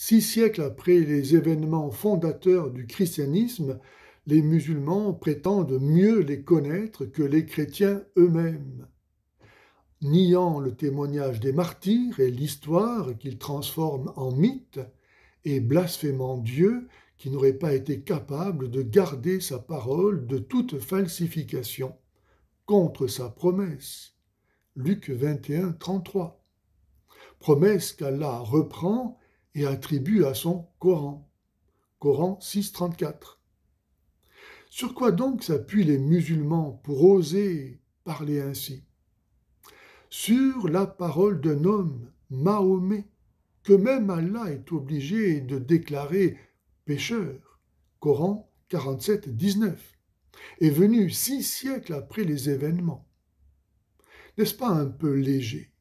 Six siècles après les événements fondateurs du christianisme, les musulmans prétendent mieux les connaître que les chrétiens eux-mêmes. Niant le témoignage des martyrs et l'histoire qu'ils transforment en mythe, et blasphémant Dieu qui n'aurait pas été capable de garder sa parole de toute falsification, contre sa promesse. Luc 21, 33. Promesse qu'Allah reprend et attribue à son Coran. Coran 6.34. Sur quoi donc s'appuient les musulmans pour oser parler ainsi Sur la parole d'un homme, Mahomet, que même Allah est obligé de déclarer pécheur. Coran 47, 19 est venu six siècles après les événements. N'est-ce pas un peu léger